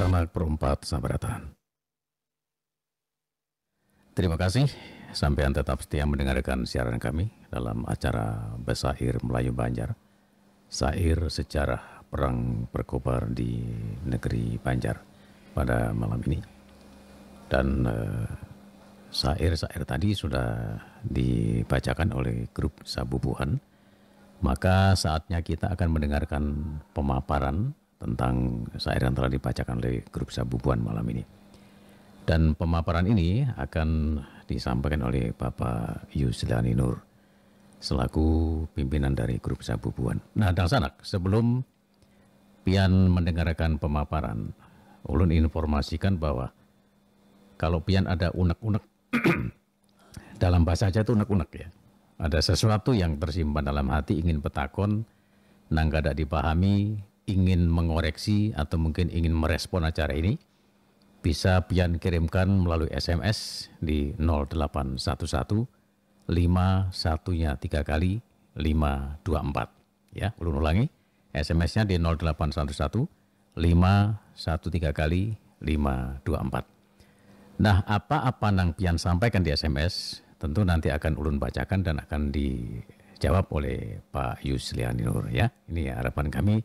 bersama perempat sahabatan. Terima kasih Sampai Anda tetap setia mendengarkan siaran kami dalam acara Besair Melayu Banjar. Sair sejarah perang berkobar di negeri Banjar pada malam ini. Dan sair-sair eh, tadi sudah dibacakan oleh grup Sabubuhan. Maka saatnya kita akan mendengarkan pemaparan tentang syair yang telah dibacakan oleh grup Sabubuan malam ini. Dan pemaparan ini akan disampaikan oleh Bapak Yusdani Nur selaku pimpinan dari grup Sabubuan. Nah, dan Sanak, sebelum Pian mendengarkan pemaparan, ulun informasikan bahwa kalau Pian ada unek-unek dalam bahasa aja itu unek-unek ya. Ada sesuatu yang tersimpan dalam hati ingin petakon, nang gak ada dipahami, ingin mengoreksi atau mungkin ingin merespon acara ini, bisa pian kirimkan melalui SMS di 0811 51 nya 3 kali 524 ya ulun ulangi SMS-nya di 0811 513 kali 524 nah apa-apa nang pian sampaikan di SMS tentu nanti akan ulun bacakan dan akan dijawab oleh Pak Yusliani Nur ya ini ya harapan kami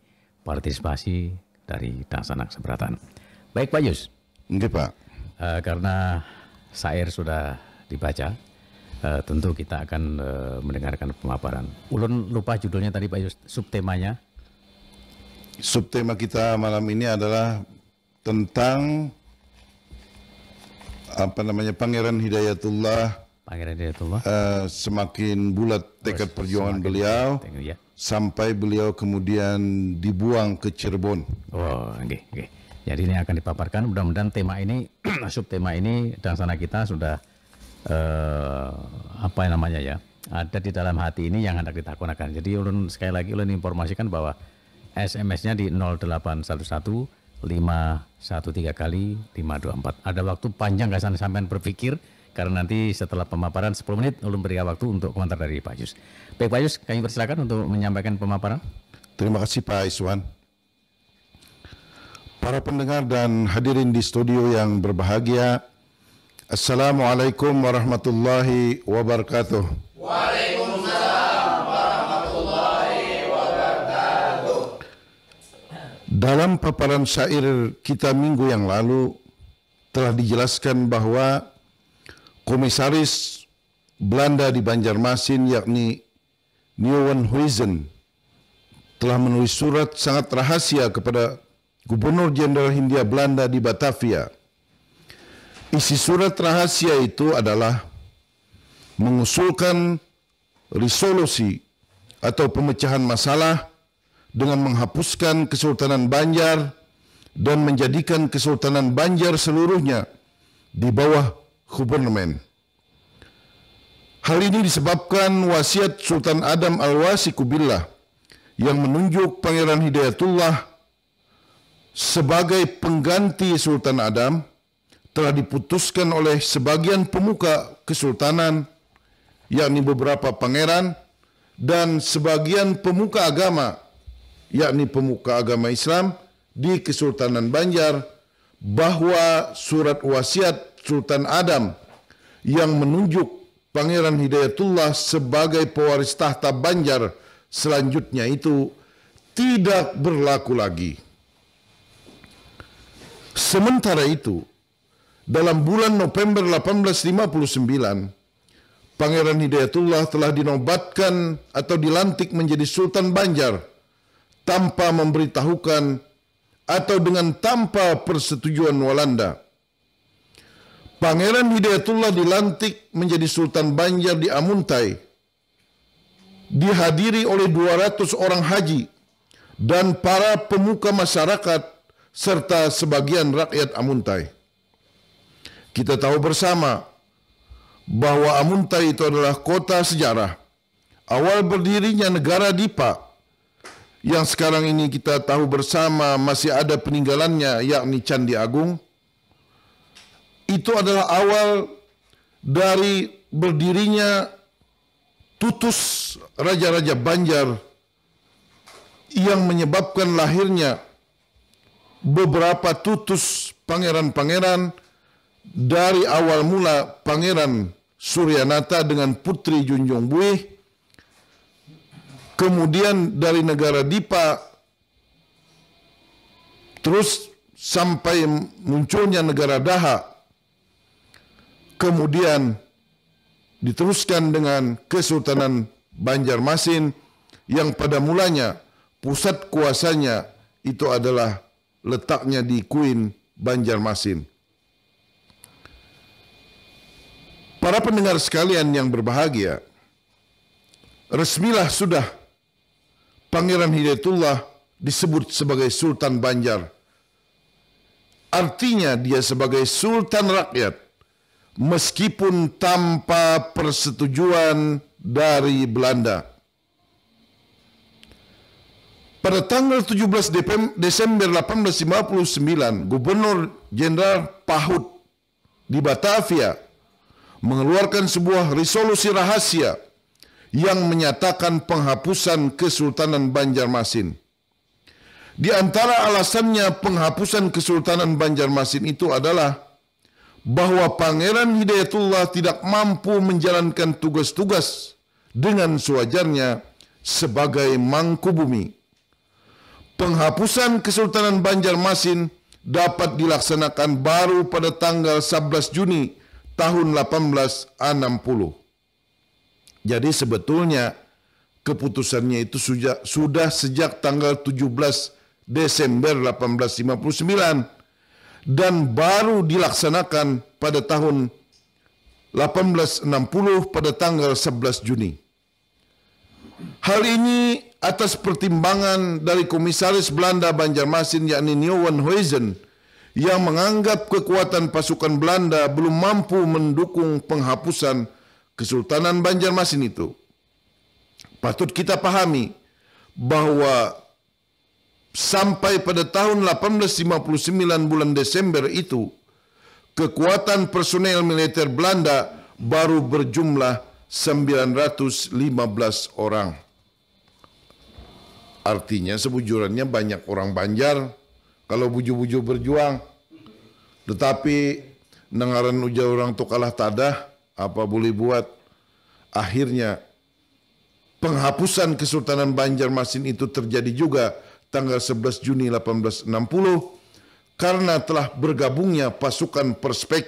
partisipasi dari Dasanak Seberatan. Baik Pak Yus. Nggih Pak. Uh, karena sair sudah dibaca, uh, tentu kita akan uh, mendengarkan pemaparan. Ulun lupa judulnya tadi Pak Yus, subtemanya. Subtema kita malam ini adalah tentang apa namanya Pangeran Hidayatullah. Pangeran Hidayatullah. Uh, semakin bulat oh, tekad perjuangan beliau. ya sampai beliau kemudian dibuang ke Cirebon. Oh, oke, okay, oke. Okay. Jadi ini akan dipaparkan. Mudah-mudahan tema ini, sub tema ini dan sana kita sudah uh, apa namanya ya, ada di dalam hati ini yang hendak ditakutkan. Jadi ulun sekali lagi ulun informasikan bahwa SMS-nya di 0811 513 kali 524. Ada waktu panjang gak sampai berpikir karena nanti setelah pemaparan 10 menit belum beri waktu untuk komentar dari Pak Yus. Baik Pak Yus, kami persilakan untuk menyampaikan pemaparan. Terima kasih Pak Iswan. Para pendengar dan hadirin di studio yang berbahagia, Assalamualaikum warahmatullahi wabarakatuh. Dalam paparan syair kita minggu yang lalu telah dijelaskan bahwa komisaris Belanda di Banjarmasin yakni Nieuwen Huizen telah menulis surat sangat rahasia kepada Gubernur Jenderal Hindia Belanda di Batavia. Isi surat rahasia itu adalah mengusulkan resolusi atau pemecahan masalah dengan menghapuskan Kesultanan Banjar dan menjadikan Kesultanan Banjar seluruhnya di bawah Gubernemen. Hal ini disebabkan wasiat Sultan Adam Al-Wasikubillah yang menunjuk Pangeran Hidayatullah sebagai pengganti Sultan Adam telah diputuskan oleh sebagian pemuka kesultanan yakni beberapa pangeran dan sebagian pemuka agama yakni pemuka agama Islam di Kesultanan Banjar bahwa surat wasiat Sultan Adam yang menunjuk Pangeran Hidayatullah sebagai pewaris tahta Banjar selanjutnya itu tidak berlaku lagi. Sementara itu, dalam bulan November 1859, Pangeran Hidayatullah telah dinobatkan atau dilantik menjadi Sultan Banjar tanpa memberitahukan atau dengan tanpa persetujuan Walanda. Pangeran Hidayatullah dilantik menjadi Sultan Banjar di Amuntai. Dihadiri oleh 200 orang haji dan para pemuka masyarakat serta sebagian rakyat Amuntai. Kita tahu bersama bahwa Amuntai itu adalah kota sejarah. Awal berdirinya negara Dipa yang sekarang ini kita tahu bersama masih ada peninggalannya yakni Candi Agung itu adalah awal dari berdirinya tutus raja-raja Banjar yang menyebabkan lahirnya beberapa tutus pangeran-pangeran dari awal mula pangeran Suryanata dengan putri Junjung Buih kemudian dari negara Dipa terus sampai munculnya negara Daha Kemudian diteruskan dengan Kesultanan Banjarmasin yang pada mulanya pusat kuasanya itu adalah letaknya di Kuin, Banjarmasin. Para pendengar sekalian yang berbahagia, resmilah sudah Pangeran Hidayatullah disebut sebagai Sultan Banjar. Artinya dia sebagai Sultan Rakyat meskipun tanpa persetujuan dari Belanda. Pada tanggal 17 Desember 1859, Gubernur Jenderal Pahut di Batavia mengeluarkan sebuah resolusi rahasia yang menyatakan penghapusan Kesultanan Banjarmasin. Di antara alasannya penghapusan Kesultanan Banjarmasin itu adalah bahwa Pangeran Hidayatullah tidak mampu menjalankan tugas-tugas dengan sewajarnya sebagai mangkubumi. Penghapusan Kesultanan Banjarmasin dapat dilaksanakan baru pada tanggal 11 Juni tahun 1860. Jadi sebetulnya keputusannya itu sudah, sudah sejak tanggal 17 Desember 1859 dan baru dilaksanakan pada tahun 1860 pada tanggal 11 Juni. Hal ini atas pertimbangan dari Komisaris Belanda Banjarmasin yakni Nieuwen Huyzen yang menganggap kekuatan pasukan Belanda belum mampu mendukung penghapusan Kesultanan Banjarmasin itu. Patut kita pahami bahwa sampai pada tahun 1859 bulan Desember itu, kekuatan personel militer Belanda baru berjumlah 915 orang. Artinya sebujurannya banyak orang Banjar kalau buju-buju berjuang. Tetapi nengaran ujar orang tuh kalah tadah, apa boleh buat. Akhirnya penghapusan Kesultanan Banjarmasin itu terjadi juga tanggal 11 Juni 1860 karena telah bergabungnya pasukan perspek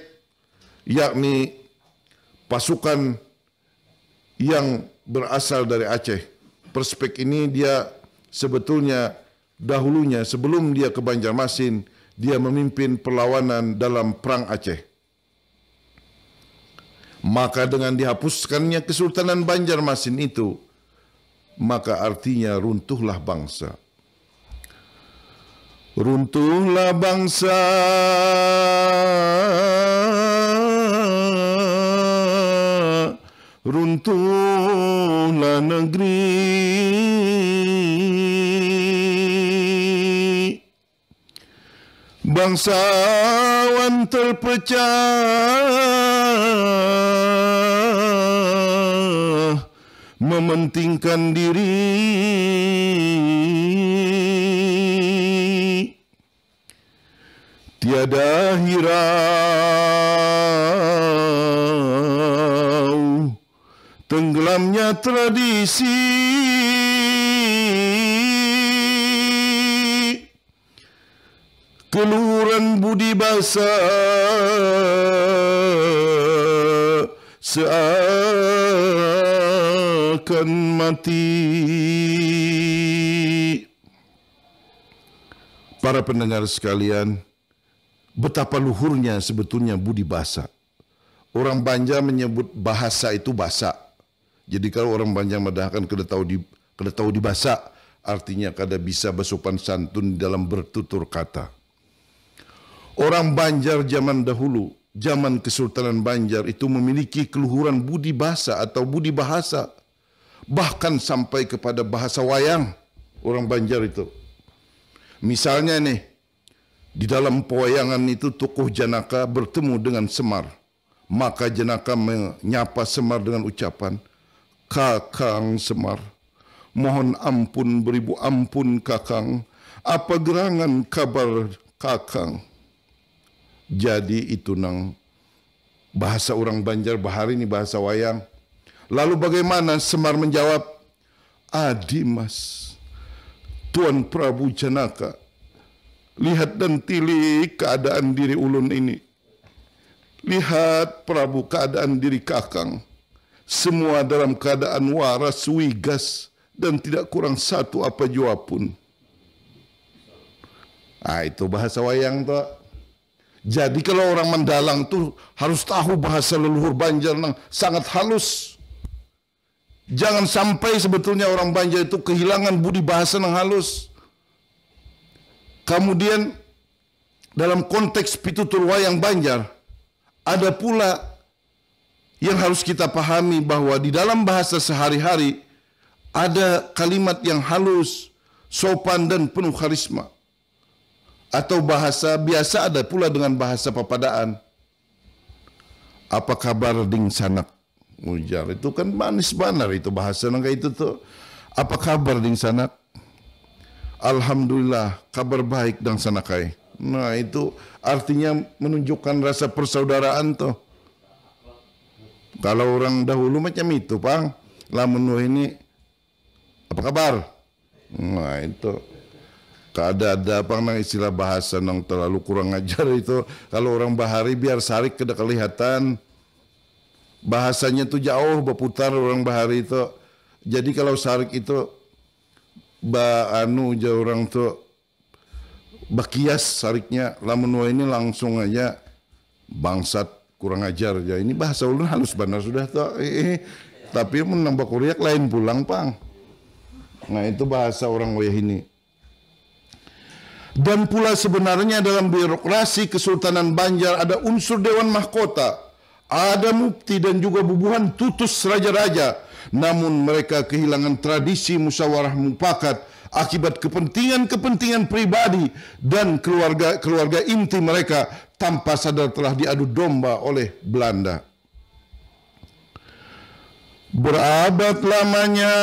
yakni pasukan yang berasal dari Aceh. Perspek ini dia sebetulnya dahulunya sebelum dia ke Banjarmasin dia memimpin perlawanan dalam perang Aceh. Maka dengan dihapuskannya Kesultanan Banjarmasin itu, maka artinya runtuhlah bangsa. runtuhlah bangsa runtuhlah negeri bangsawan terpecah mementingkan diri tiada hirau tenggelamnya tradisi keluhuran budi bahasa seakan mati para pendengar sekalian betapa luhurnya sebetulnya budi bahasa. Orang Banjar menyebut bahasa itu bahasa. Jadi kalau orang Banjar mendahkan kada tahu di kada tahu bahasa, artinya kada bisa bersopan santun dalam bertutur kata. Orang Banjar zaman dahulu, zaman Kesultanan Banjar itu memiliki keluhuran budi bahasa atau budi bahasa. Bahkan sampai kepada bahasa wayang orang Banjar itu. Misalnya nih, di dalam pewayangan itu tokoh Janaka bertemu dengan Semar. Maka Janaka menyapa Semar dengan ucapan, Kakang Semar, mohon ampun beribu ampun Kakang, apa gerangan kabar Kakang? Jadi itu nang bahasa orang Banjar bahari ini bahasa wayang. Lalu bagaimana Semar menjawab? Adi mas, Tuan Prabu Janaka Lihat dan tilik keadaan diri ulun ini. Lihat Prabu keadaan diri kakang. Semua dalam keadaan waras, wigas, dan tidak kurang satu apa jua pun. Ah itu bahasa wayang tuh. Jadi kalau orang mendalang tuh harus tahu bahasa leluhur Banjar yang sangat halus. Jangan sampai sebetulnya orang Banjar itu kehilangan budi bahasa yang halus. Kemudian dalam konteks pitutur wayang Banjar ada pula yang harus kita pahami bahwa di dalam bahasa sehari-hari ada kalimat yang halus, sopan dan penuh karisma. Atau bahasa biasa ada pula dengan bahasa papadaan. Apa kabar ding sanak? Ujar itu kan manis banar itu bahasa nangka itu tuh. Apa kabar ding sanak? Alhamdulillah kabar baik dan sanakai. Nah itu artinya menunjukkan rasa persaudaraan tuh. Kalau orang dahulu macam itu, Pang. Lamun ini apa kabar? Nah itu ada ada apa nang istilah bahasa nang terlalu kurang ajar itu kalau orang bahari biar sarik kena kelihatan bahasanya tuh jauh berputar orang bahari itu jadi kalau sarik itu ba anu ja orang tuh bakias sariknya lamun wa ini langsung aja bangsat kurang ajar ya ini bahasa ulun halus benar sudah tuh eh, eh. tapi menambah kuriak lain pulang pang nah itu bahasa orang wayah ini dan pula sebenarnya dalam birokrasi Kesultanan Banjar ada unsur Dewan Mahkota ada mufti dan juga bubuhan tutus raja-raja namun mereka kehilangan tradisi musyawarah mufakat akibat kepentingan-kepentingan pribadi dan keluarga-keluarga inti mereka tanpa sadar telah diadu domba oleh Belanda. Berabad lamanya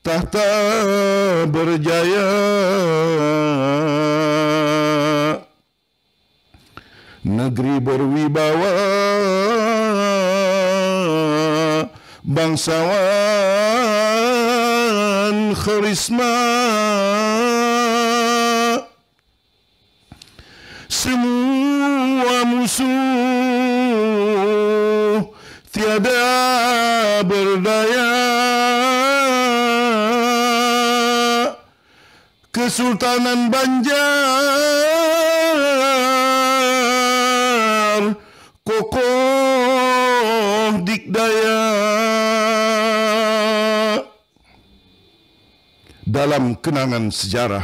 tahta berjaya negeri berwibawa bangsawan kharisma semua musuh tiada berdaya Kesultanan Banjar dalam kenangan sejarah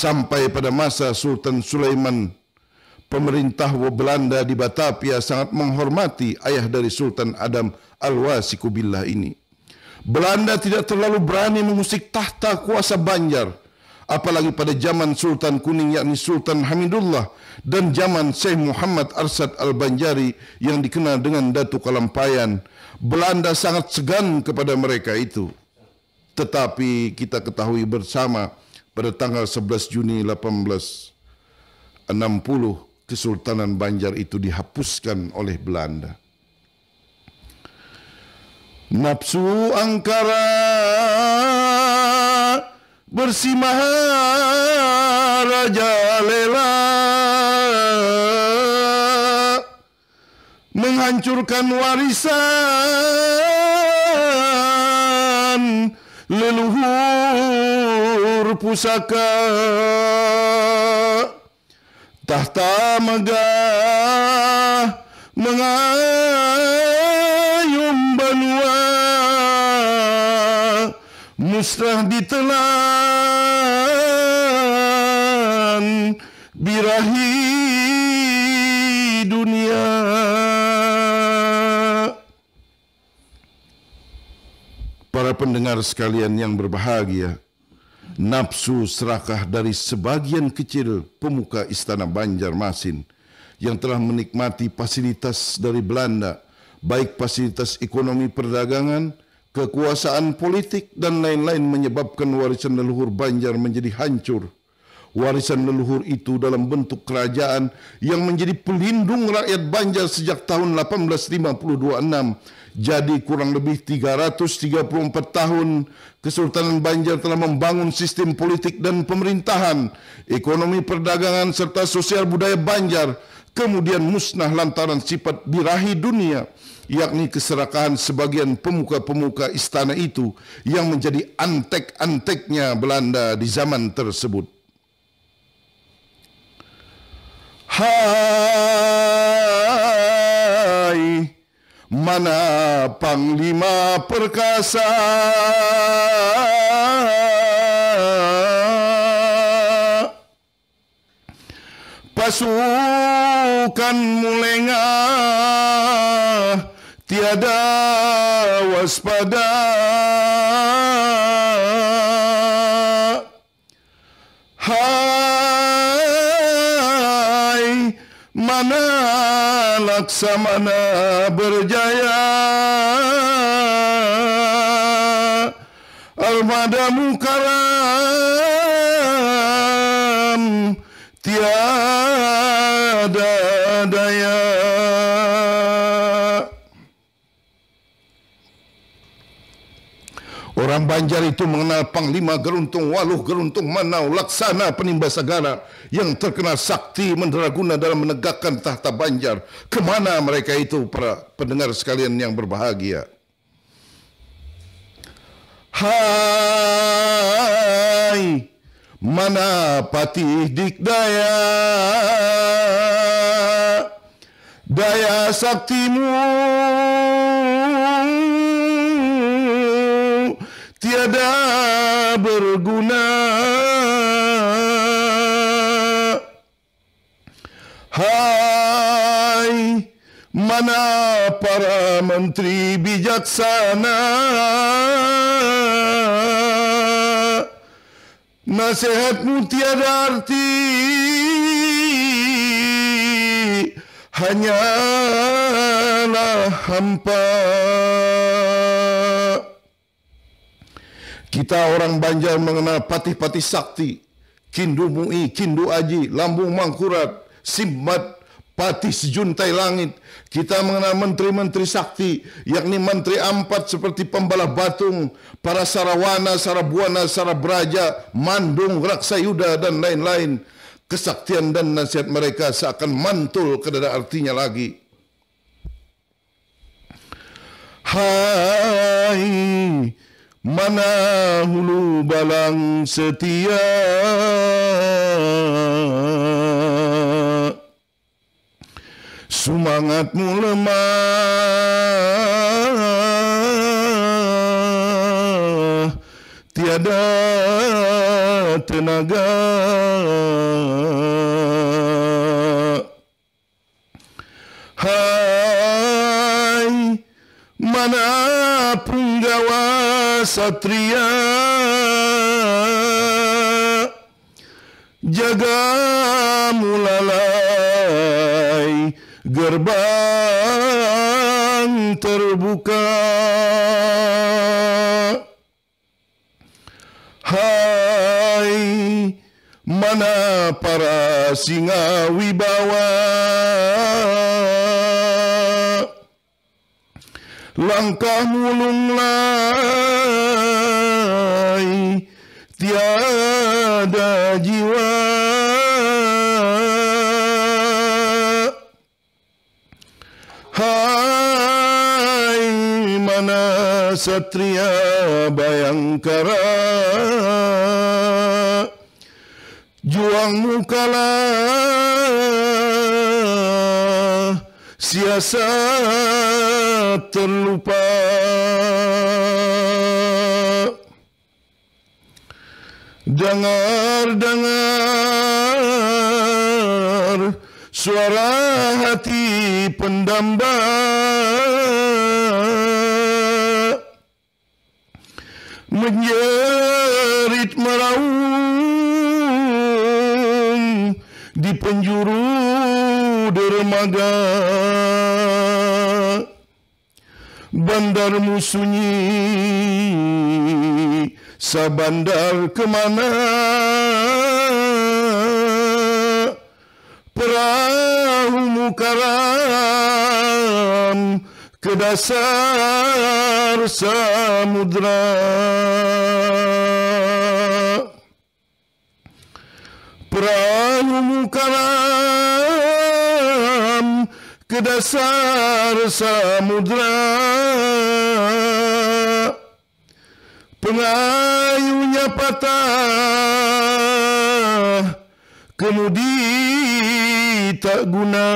sampai pada masa Sultan Sulaiman pemerintah Belanda di Batavia sangat menghormati ayah dari Sultan Adam al wasikubillah ini. Belanda tidak terlalu berani mengusik tahta kuasa Banjar apalagi pada zaman Sultan Kuning yakni Sultan Hamidullah dan zaman Syekh Muhammad Arsad Al-Banjari yang dikenal dengan Datu Kalampayan. Belanda sangat segan kepada mereka itu. Tetapi kita ketahui bersama pada tanggal 11 Juni 1860 Kesultanan Banjar itu dihapuskan oleh Belanda. Nafsu angkara bersimah raja lela menghancurkan warisan leluhur pusaka tahta megah mengayum benua musrah ditelan birahi pendengar sekalian yang berbahagia, nafsu serakah dari sebagian kecil pemuka istana Banjarmasin yang telah menikmati fasilitas dari Belanda, baik fasilitas ekonomi perdagangan, kekuasaan politik dan lain-lain menyebabkan warisan leluhur Banjar menjadi hancur. Warisan leluhur itu dalam bentuk kerajaan yang menjadi pelindung rakyat Banjar sejak tahun 1856. Jadi kurang lebih 334 tahun Kesultanan Banjar telah membangun sistem politik dan pemerintahan, ekonomi perdagangan serta sosial budaya Banjar kemudian musnah lantaran sifat birahi dunia yakni keserakahan sebagian pemuka-pemuka istana itu yang menjadi antek-anteknya Belanda di zaman tersebut. Hai mana panglima perkasa pasukan mulenga tiada waspada Laksamana berjaya Armada Mukara Orang Banjar itu mengenal Panglima Geruntung Waluh Geruntung Manau Laksana penimba segala yang terkena sakti menderaguna dalam menegakkan tahta Banjar. Kemana mereka itu para pendengar sekalian yang berbahagia? Hai mana patih dikdaya daya saktimu tiada berguna Hai mana para menteri bijaksana Nasihatmu tiada arti Hanyalah hampa kita orang Banjar mengenal patih-patih sakti, Kindu Mui, Kindu Aji, Lambung Mangkurat, Simbat, Patih Sejuntai Langit. Kita mengenal menteri-menteri sakti, yakni menteri ampat seperti Pembalah Batung, para Sarawana, Sarabuana, Sarabraja, Mandung, Raksayuda, dan lain-lain. Kesaktian dan nasihat mereka seakan mantul ke dada artinya lagi. Hai Mana hulu balang setia Semangatmu lemah Tiada tenaga satria jaga mulalai gerbang terbuka hai mana para singa wibawa langkahmu lunglai tiada jiwa Hai mana satria bayangkara Juangmu kalah siasat terlupa. Dengar-dengar suara hati pendamba Menyerit meraung di penjuru dermaga Bandarmu sunyi Sabandar kemana Perahumu karam Ke dasar samudra Perahumu karam ke dasar samudra Pengayunya patah Kemudi tak guna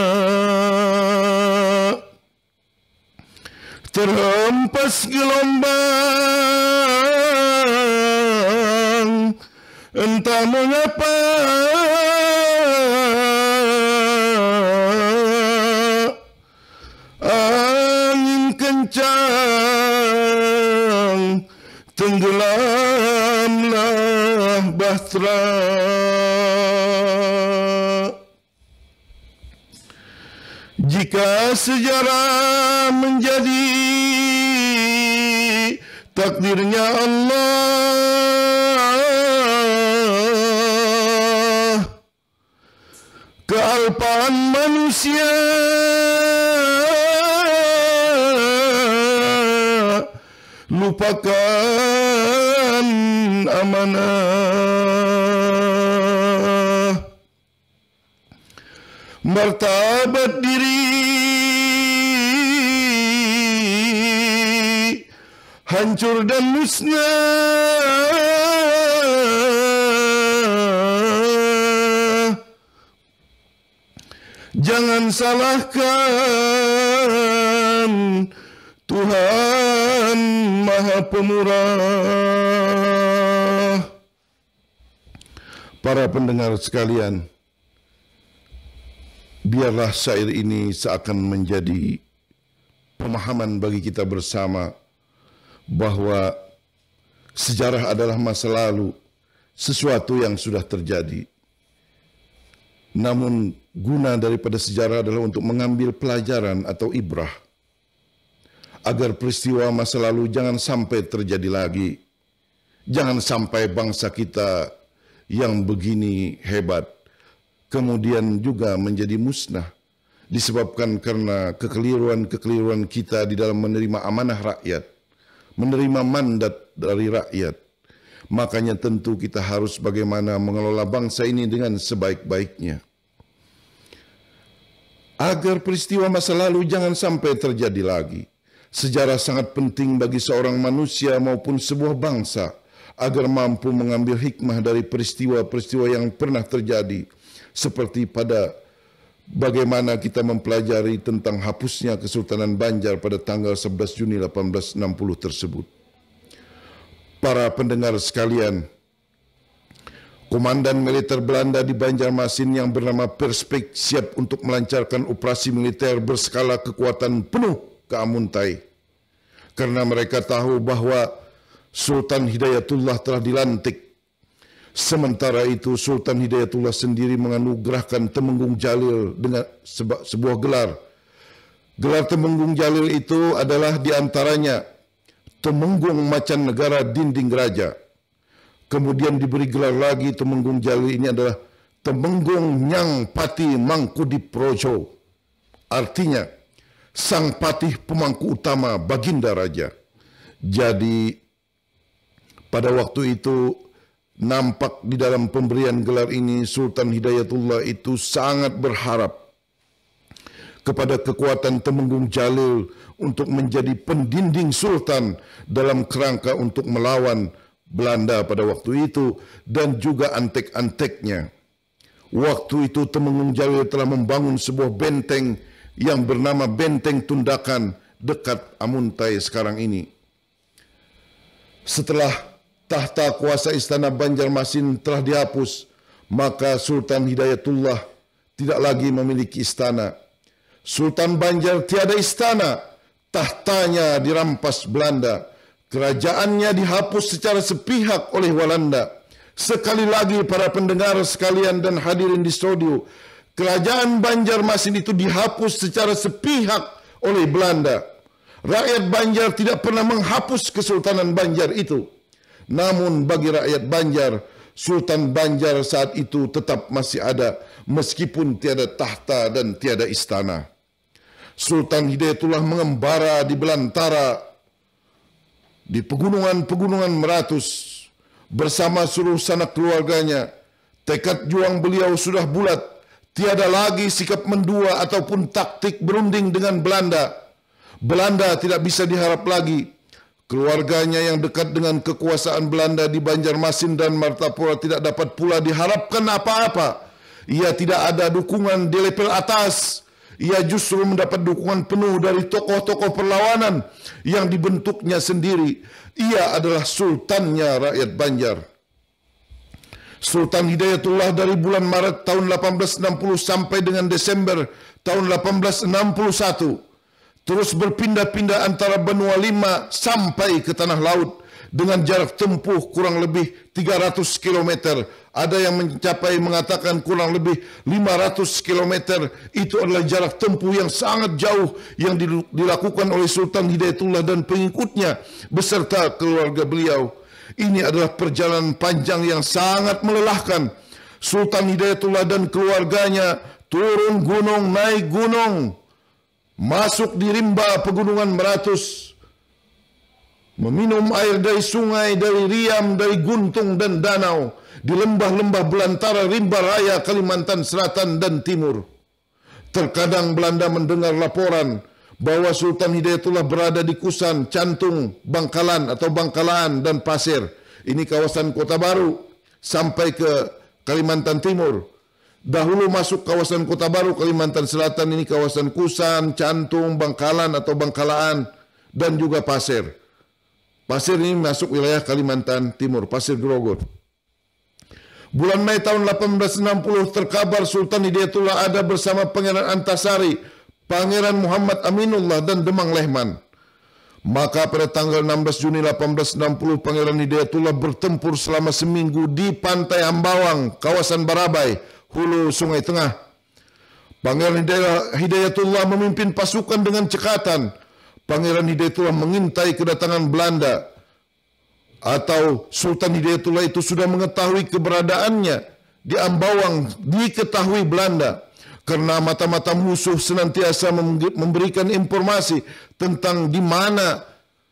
Terhempas gelombang Entah mengapa Jika sejarah menjadi takdirnya Allah Kealpaan manusia lupakan amanah martabat diri hancur dan musnah jangan salahkan Tuhan maha pemurah. Para pendengar sekalian, biarlah syair ini seakan menjadi pemahaman bagi kita bersama bahwa sejarah adalah masa lalu, sesuatu yang sudah terjadi. Namun guna daripada sejarah adalah untuk mengambil pelajaran atau ibrah agar peristiwa masa lalu jangan sampai terjadi lagi. Jangan sampai bangsa kita yang begini hebat kemudian juga menjadi musnah disebabkan karena kekeliruan-kekeliruan kita di dalam menerima amanah rakyat, menerima mandat dari rakyat. Makanya tentu kita harus bagaimana mengelola bangsa ini dengan sebaik-baiknya. Agar peristiwa masa lalu jangan sampai terjadi lagi. Sejarah sangat penting bagi seorang manusia maupun sebuah bangsa agar mampu mengambil hikmah dari peristiwa-peristiwa yang pernah terjadi seperti pada bagaimana kita mempelajari tentang hapusnya Kesultanan Banjar pada tanggal 11 Juni 1860 tersebut. Para pendengar sekalian, Komandan militer Belanda di Banjarmasin yang bernama Perspek siap untuk melancarkan operasi militer berskala kekuatan penuh Kaamuntai. Karena mereka tahu bahwa Sultan Hidayatullah telah dilantik. Sementara itu Sultan Hidayatullah sendiri menganugerahkan Temenggung Jalil dengan sebuah gelar. Gelar Temenggung Jalil itu adalah diantaranya Temenggung Macan Negara Dinding Raja. Kemudian diberi gelar lagi Temenggung Jalil ini adalah Temenggung Nyang Pati Mangkudi Projo. Artinya, sang patih pemangku utama Baginda Raja. Jadi pada waktu itu nampak di dalam pemberian gelar ini Sultan Hidayatullah itu sangat berharap kepada kekuatan Temenggung Jalil untuk menjadi pendinding sultan dalam kerangka untuk melawan Belanda pada waktu itu dan juga antek-anteknya. Waktu itu Temenggung Jalil telah membangun sebuah benteng yang bernama Benteng Tundakan dekat Amuntai sekarang ini. Setelah tahta kuasa istana Banjarmasin telah dihapus, maka Sultan Hidayatullah tidak lagi memiliki istana. Sultan Banjar tiada istana, tahtanya dirampas Belanda, kerajaannya dihapus secara sepihak oleh Walanda. Sekali lagi para pendengar sekalian dan hadirin di studio, Kerajaan Banjarmasin itu dihapus secara sepihak oleh Belanda. Rakyat Banjar tidak pernah menghapus Kesultanan Banjar itu. Namun bagi rakyat Banjar, Sultan Banjar saat itu tetap masih ada meskipun tiada tahta dan tiada istana. Sultan Hidayatullah mengembara di Belantara, di pegunungan-pegunungan Meratus, bersama seluruh sanak keluarganya. Tekad juang beliau sudah bulat Tiada lagi sikap mendua ataupun taktik berunding dengan Belanda. Belanda tidak bisa diharap lagi. Keluarganya yang dekat dengan kekuasaan Belanda di Banjarmasin dan Martapura tidak dapat pula diharapkan apa-apa. Ia tidak ada dukungan di level atas. Ia justru mendapat dukungan penuh dari tokoh-tokoh perlawanan yang dibentuknya sendiri. Ia adalah sultannya rakyat Banjar. Sultan Hidayatullah dari bulan Maret tahun 1860 sampai dengan Desember tahun 1861 terus berpindah-pindah antara benua lima sampai ke tanah laut dengan jarak tempuh kurang lebih 300 km. Ada yang mencapai mengatakan kurang lebih 500 km. Itu adalah jarak tempuh yang sangat jauh yang dilakukan oleh Sultan Hidayatullah dan pengikutnya beserta keluarga beliau. Ini adalah perjalanan panjang yang sangat melelahkan. Sultan Hidayatullah dan keluarganya turun gunung, naik gunung, masuk di rimba pegunungan Meratus, meminum air dari sungai, dari riam, dari guntung dan danau, di lembah-lembah belantara rimba raya Kalimantan Selatan dan Timur. Terkadang Belanda mendengar laporan bahwa Sultan Hidayatullah berada di Kusan, Cantung, Bangkalan atau Bangkalan dan Pasir. Ini kawasan Kota Baru sampai ke Kalimantan Timur. Dahulu masuk kawasan Kota Baru Kalimantan Selatan ini kawasan Kusan, Cantung, Bangkalan atau Bangkalaan dan juga Pasir. Pasir ini masuk wilayah Kalimantan Timur, Pasir Grogot. Bulan Mei tahun 1860 terkabar Sultan Hidayatullah ada bersama Pangeran Antasari Pangeran Muhammad Aminullah dan Demang Lehman. Maka pada tanggal 16 Juni 1860 Pangeran Hidayatullah bertempur selama seminggu di pantai Ambawang, kawasan Barabai, hulu Sungai Tengah. Pangeran Hidayatullah memimpin pasukan dengan cekatan. Pangeran Hidayatullah mengintai kedatangan Belanda atau Sultan Hidayatullah itu sudah mengetahui keberadaannya di Ambawang diketahui Belanda. Karena mata-mata musuh senantiasa memberikan informasi tentang di mana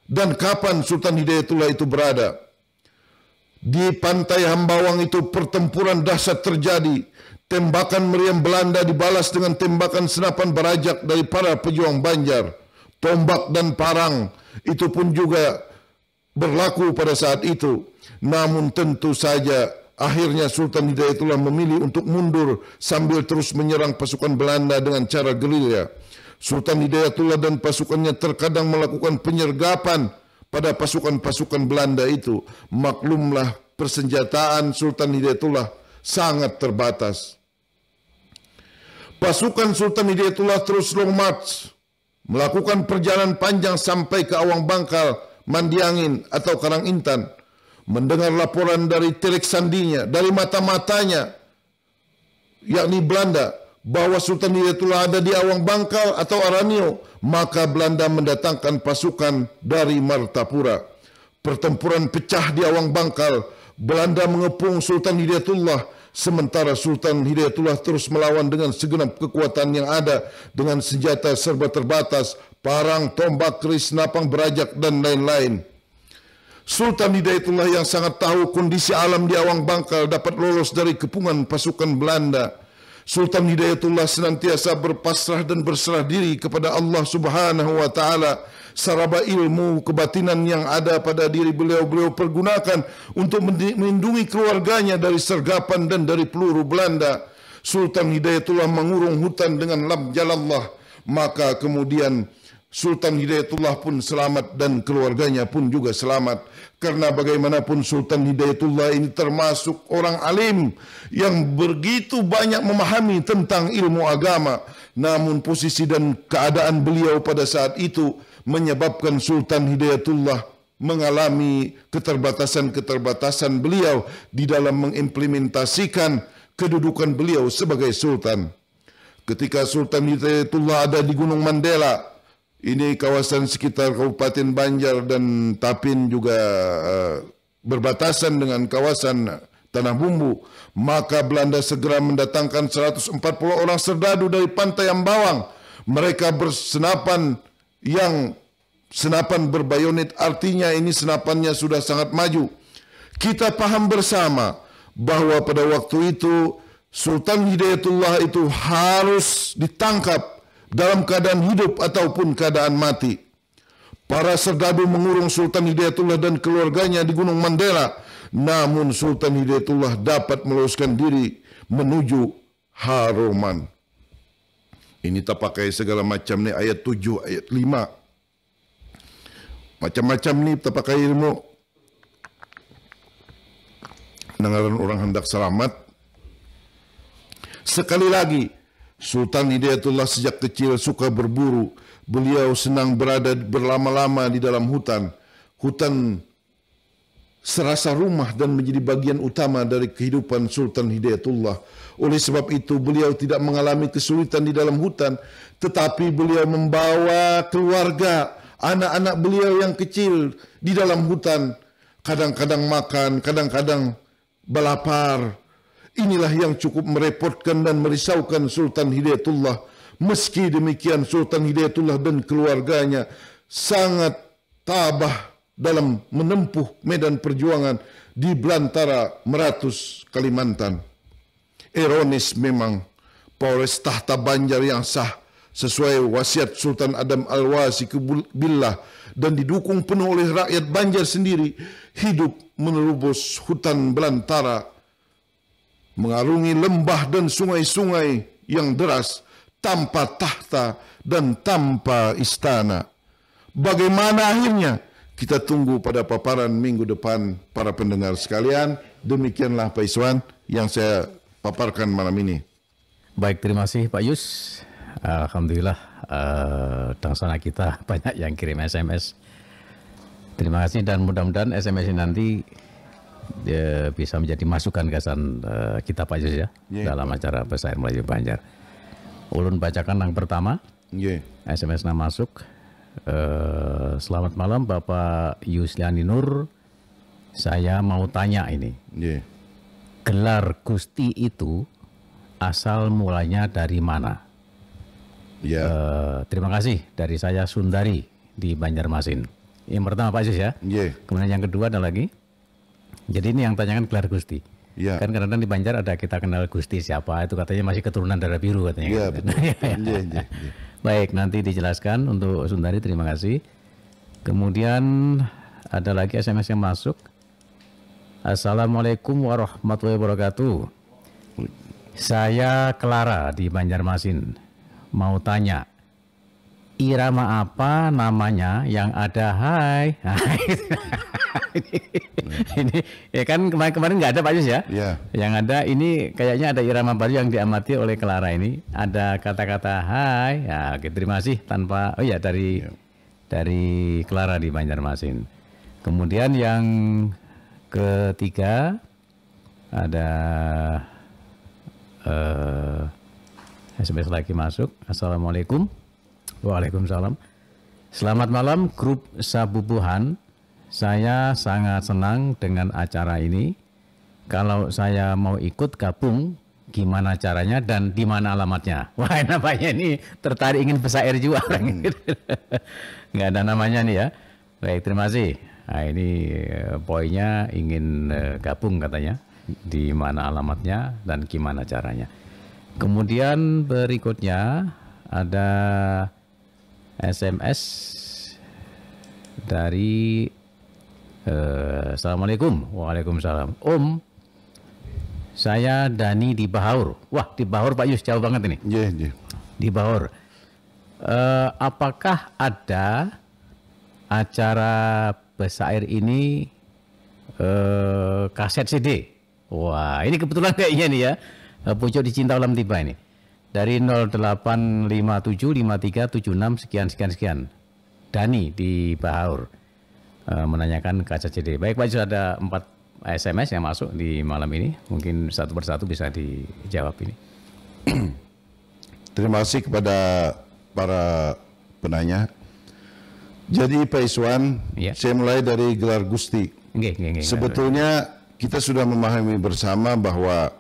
dan kapan Sultan Hidayatullah itu berada. Di pantai Hambawang itu pertempuran dahsyat terjadi. Tembakan meriam Belanda dibalas dengan tembakan senapan barajak dari para pejuang Banjar. Tombak dan parang itu pun juga berlaku pada saat itu. Namun tentu saja Akhirnya Sultan Hidayatullah memilih untuk mundur sambil terus menyerang pasukan Belanda dengan cara gerilya. Sultan Hidayatullah dan pasukannya terkadang melakukan penyergapan pada pasukan-pasukan Belanda itu. Maklumlah persenjataan Sultan Hidayatullah sangat terbatas. Pasukan Sultan Hidayatullah terus long march, melakukan perjalanan panjang sampai ke Awang Bangkal, Mandiangin atau Karang Intan mendengar laporan dari Terik Sandinya, dari mata-matanya, yakni Belanda, bahwa Sultan Hidayatullah ada di Awang Bangkal atau Aranio, maka Belanda mendatangkan pasukan dari Martapura. Pertempuran pecah di Awang Bangkal, Belanda mengepung Sultan Hidayatullah, sementara Sultan Hidayatullah terus melawan dengan segenap kekuatan yang ada dengan senjata serba terbatas, parang, tombak, keris, napang, berajak, dan lain-lain. Sultan Hidayatullah yang sangat tahu kondisi alam di Awang Bangkal dapat lolos dari kepungan pasukan Belanda. Sultan Hidayatullah senantiasa berpasrah dan berserah diri kepada Allah Subhanahu wa taala. Saraba ilmu kebatinan yang ada pada diri beliau-beliau pergunakan untuk melindungi keluarganya dari sergapan dan dari peluru Belanda. Sultan Hidayatullah mengurung hutan dengan lam jalallah. Maka kemudian Sultan Hidayatullah pun selamat dan keluarganya pun juga selamat. Karena bagaimanapun Sultan Hidayatullah ini termasuk orang alim yang begitu banyak memahami tentang ilmu agama. Namun posisi dan keadaan beliau pada saat itu menyebabkan Sultan Hidayatullah mengalami keterbatasan-keterbatasan beliau di dalam mengimplementasikan kedudukan beliau sebagai sultan. Ketika Sultan Hidayatullah ada di Gunung Mandela, ini kawasan sekitar Kabupaten Banjar dan Tapin juga eh, berbatasan dengan kawasan Tanah Bumbu. Maka Belanda segera mendatangkan 140 orang serdadu dari pantai Ambawang. Mereka bersenapan yang senapan berbayonet artinya ini senapannya sudah sangat maju. Kita paham bersama bahwa pada waktu itu Sultan Hidayatullah itu harus ditangkap dalam keadaan hidup ataupun keadaan mati. Para serdadu mengurung Sultan Hidayatullah dan keluarganya di Gunung Mandela, namun Sultan Hidayatullah dapat meluruskan diri menuju Haruman. Ini tak pakai segala macam nih ayat 7, ayat 5. Macam-macam nih tak pakai ilmu. Dengaran orang hendak selamat. Sekali lagi, Sultan Hidayatullah sejak kecil suka berburu. Beliau senang berada berlama-lama di dalam hutan. Hutan serasa rumah dan menjadi bagian utama dari kehidupan Sultan Hidayatullah. Oleh sebab itu beliau tidak mengalami kesulitan di dalam hutan. Tetapi beliau membawa keluarga, anak-anak beliau yang kecil di dalam hutan. Kadang-kadang makan, kadang-kadang balapar, Inilah yang cukup merepotkan dan merisaukan Sultan Hidayatullah. Meski demikian Sultan Hidayatullah dan keluarganya sangat tabah dalam menempuh medan perjuangan di Belantara Meratus, Kalimantan. Ironis memang Polres Tahta Banjar yang sah sesuai wasiat Sultan Adam Al-Wasi Billah dan didukung penuh oleh rakyat Banjar sendiri hidup menerobos hutan belantara mengarungi lembah dan sungai-sungai yang deras tanpa tahta dan tanpa istana. Bagaimana akhirnya? Kita tunggu pada paparan minggu depan para pendengar sekalian. Demikianlah Pak Iswan yang saya paparkan malam ini. Baik, terima kasih Pak Yus. Alhamdulillah uh, eh, sana kita banyak yang kirim SMS. Terima kasih dan mudah-mudahan SMS ini nanti e, bisa menjadi masukan kesan e, kita Pak Yus ya yeah, dalam acara Pesair Melayu Banjar. Ulun bacakan yang pertama. Yeah. SMS-nya masuk. E, selamat malam Bapak Yusliani Nur. Saya mau tanya ini. Yeah. Gelar Gusti itu asal mulanya dari mana? Yeah. Iya. Uh, terima kasih dari saya Sundari di Banjarmasin. Yang pertama Pak Yus ya. Yeah. Kemudian yang kedua ada lagi. Jadi ini yang tanyakan gelar Gusti. Ya. Kan kadang-kadang di Banjar ada kita kenal Gusti siapa itu katanya masih keturunan darah biru katanya. Iya kan? ya, ya, ya, ya. Baik nanti dijelaskan untuk Sundari terima kasih. Kemudian ada lagi SMS yang masuk. Assalamualaikum warahmatullahi wabarakatuh. Saya Clara di Banjarmasin. Mau tanya, irama apa namanya yang ada hai. ini ya kan kemarin-kemarin nggak ada Pak Yus ya. Yeah. Yang ada ini kayaknya ada irama baru yang diamati oleh Clara ini. Ada kata-kata hai. Ya, oke, terima kasih tanpa oh ya dari yeah. dari Clara di Banjarmasin. Kemudian yang ketiga ada eh uh, SMS lagi masuk. Assalamualaikum. Waalaikumsalam. Selamat malam grup Sabubuhan. Saya sangat senang dengan acara ini. Kalau saya mau ikut gabung, gimana caranya dan di mana alamatnya? Wah, namanya ini tertarik ingin pesair juga orang ini. Hmm. Nggak ada namanya nih ya. Baik, terima kasih. Nah, ini poinnya eh, ingin eh, gabung katanya. Di mana alamatnya dan gimana caranya. Kemudian berikutnya ada SMS dari uh, Assalamualaikum Waalaikumsalam Om saya Dani di Bahaur wah di Bahaur Pak Yus jauh banget ini yeah, yeah. di Bahaur uh, apakah ada acara Besair ini uh, kaset CD wah ini kebetulan kayaknya nih ya Pucuk Dicinta Ulam Tiba ini dari 08575376 sekian sekian sekian. Dani di Bahaur e, menanyakan CD. Baik Pak ada empat SMS yang masuk di malam ini. Mungkin satu persatu bisa dijawab ini. Terima kasih kepada para penanya. Jadi Pak Iswan, ya. saya mulai dari gelar Gusti. Nge, nge, nge, Sebetulnya kita sudah memahami bersama bahwa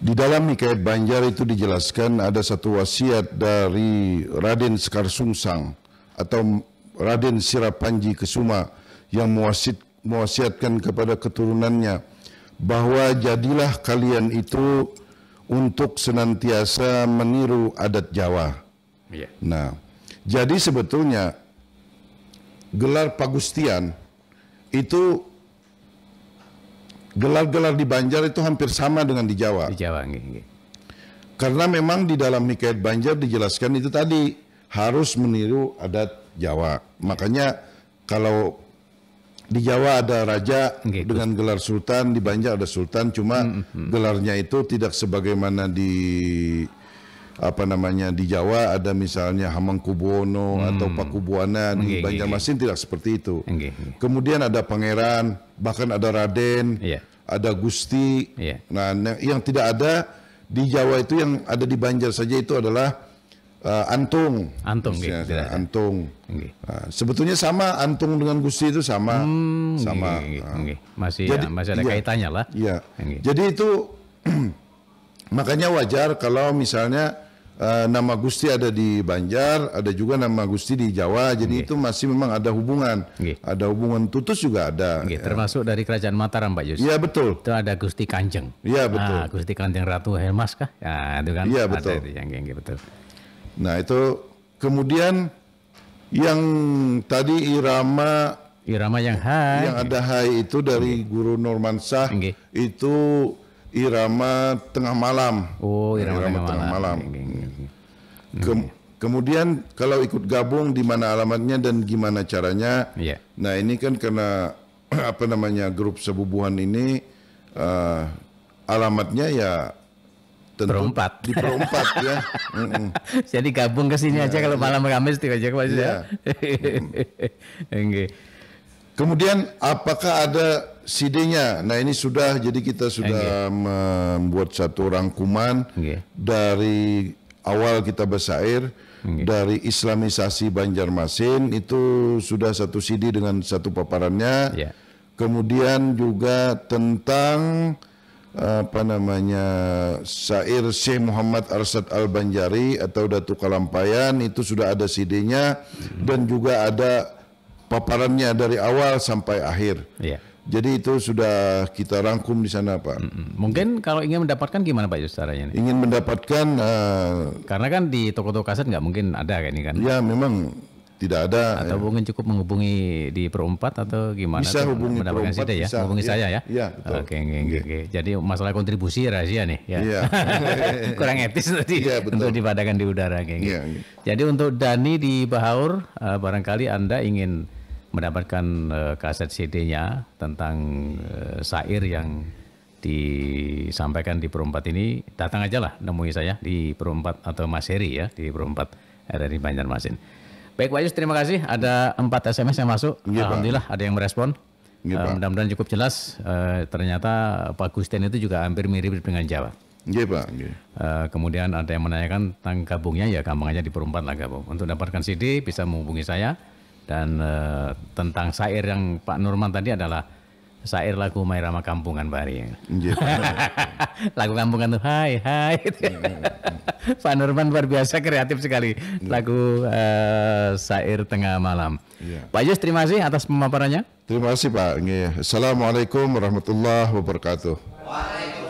di dalam Hikayat Banjar itu dijelaskan ada satu wasiat dari Raden Sekarsungsang atau Raden Sirapanji Kesuma yang mewasit, mewasiatkan kepada keturunannya bahwa jadilah kalian itu untuk senantiasa meniru adat Jawa. Yeah. Nah, jadi sebetulnya gelar Pagustian itu Gelar-gelar di Banjar itu hampir sama dengan di Jawa. Di Jawa, nge -nge. Karena memang di dalam Hikayat Banjar dijelaskan itu tadi harus meniru adat Jawa. Makanya kalau di Jawa ada raja dengan gelar sultan, di Banjar ada sultan, cuma gelarnya itu tidak sebagaimana di apa namanya di Jawa ada misalnya Hamengkubuwono hmm. atau Pakubuwana di Banjarmasin tidak seperti itu. Okay, Kemudian ada pangeran, bahkan ada Raden, yeah. ada Gusti. Yeah. Nah, yang tidak ada di Jawa itu yang ada di Banjar saja itu adalah uh, Antung. Antung iya, misalnya, Antung. Nah, sebetulnya sama Antung dengan Gusti itu sama hmm, sama. Okay, okay, okay. Masih Jadi, ya, masih ada iya, kaitannya lah. Iya. Jadi itu makanya wajar kalau misalnya Eh, nama Gusti ada di Banjar, ada juga nama Gusti di Jawa. Jadi okay. itu masih memang ada hubungan. Okay. Ada hubungan tutus juga ada. Okay. Ya. Termasuk dari Kerajaan Mataram, Pak Yus. Iya betul. Itu ada Gusti Kanjeng. Iya betul. Ah, Gusti Kanjeng Ratu Helmas kah? Ya itu kan. Iya betul. yang, yang, betul. Nah itu kemudian yang tadi irama irama yang hai yang ada Hai itu dari okay. guru Sah. okay. itu irama tengah malam. Oh, irama, irama tengah, tengah malam. malam. Ke, hmm. kemudian kalau ikut gabung di mana alamatnya dan gimana caranya? Yeah. Nah ini kan karena apa namanya grup sebubuhan ini uh, alamatnya ya tentu perempat di perempat ya. Mm -mm. Jadi gabung ke sini yeah, aja kalau malam Kamis tiga aja yeah. ya. Iya. okay. Kemudian apakah ada CD-nya? Nah ini sudah jadi kita sudah okay. membuat satu rangkuman okay. dari awal kita bersair okay. dari Islamisasi Banjarmasin itu sudah satu CD dengan satu paparannya. Yeah. Kemudian juga tentang eh, apa namanya syair Syekh Muhammad Arsad Al Banjari atau Datuk Kalampayan itu sudah ada CD-nya mm -hmm. dan juga ada paparannya dari awal sampai akhir. Yeah. Jadi itu sudah kita rangkum di sana, Pak. Mungkin kalau ingin mendapatkan gimana, Pak, Justaranya? ini? Ingin mendapatkan uh, karena kan di toko-toko kaset nggak mungkin ada kan ini kan? Ya memang tidak ada. Atau ya. mungkin cukup menghubungi di perempat atau gimana? Bisa hubungi perempat, ya? bisa. hubungi ya, saya ya. Iya, Oke, oke, oke, iya. oke. Jadi masalah kontribusi rahasia nih. Ya. Iya. Kurang etis tadi ya, untuk dipadakan di udara, kayak gitu. Ya. Iya. Jadi untuk Dani di Bahaur, uh, barangkali anda ingin mendapatkan uh, kaset CD-nya tentang uh, eh, sair yang disampaikan di Perempat ini, datang aja lah nemui saya di Perempat atau Mas Heri ya di Perempat RRI Banjarmasin. Baik Pak Yus, terima kasih. Ada empat SMS yang masuk. Ya, Alhamdulillah ada yang merespon. Ya, uh, mudah-mudahan cukup jelas. Uh, ternyata Pak Gusten itu juga hampir mirip dengan Jawa. Iya Pak. Ya. Uh, kemudian ada yang menanyakan tentang gabungnya, ya gampang aja di Perempat lah gabung. Untuk dapatkan CD bisa menghubungi saya dan uh, tentang syair yang Pak Nurman tadi adalah syair lagu Mairama Kampungan Bari. Yeah. lagu Kampungan tuh hai hai. Iya, iya, iya. Pak Nurman luar biasa kreatif sekali lagu uh, syair tengah malam. Pak Yus terima kasih atas pemaparannya. Terima kasih Pak. Assalamualaikum warahmatullahi wabarakatuh. Waalaikumsalam.